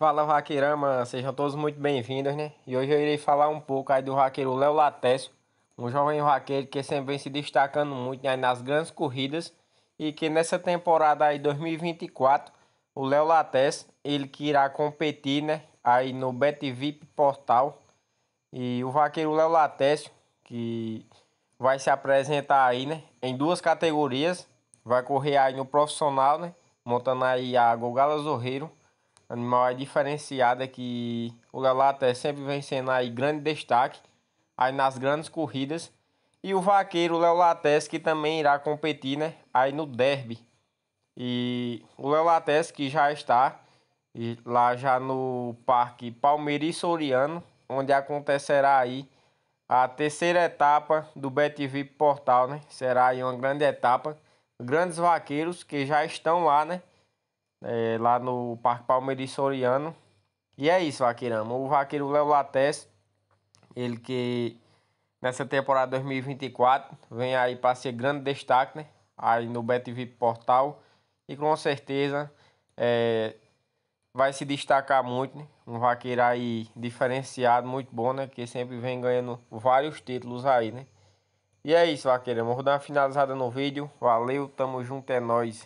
Fala Vaqueirama, sejam todos muito bem-vindos, né? E hoje eu irei falar um pouco aí do vaqueiro Léo Latécio, um jovem vaqueiro que sempre vem se destacando muito né, nas grandes corridas e que nessa temporada aí 2024, o Léo Latécio, ele que irá competir, né, aí no BetVip Portal. E o vaqueiro Léo Latécio, que vai se apresentar aí, né, em duas categorias, vai correr aí no profissional, né, montando aí a Gogala Zorreiro animal é diferenciada que o Lalata sempre vem sendo aí grande destaque aí nas grandes corridas. E o vaqueiro Léo Lates que também irá competir né, aí no derby. E o Léo Lates que já está lá já no Parque Palmeiras Soriano, onde acontecerá aí a terceira etapa do BTV Portal, né? Será aí uma grande etapa. Grandes vaqueiros que já estão lá, né? é, lá no Parque Palmeiras Soriano. E é isso, Vaqueirama. O vaqueiro Léo Lates, ele que nessa temporada 2024 vem aí para ser grande destaque, né? Aí no Betv Portal. E com certeza é, vai se destacar muito, né? Um vaqueiro aí diferenciado, muito bom, né? Que sempre vem ganhando vários títulos aí, né? E é isso, Vaqueiro. Vou dar uma finalizada no vídeo. Valeu, tamo junto, é nóis.